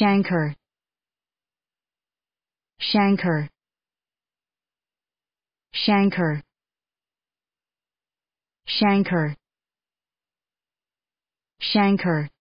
Shanker Shanker Shanker Shanker Shanker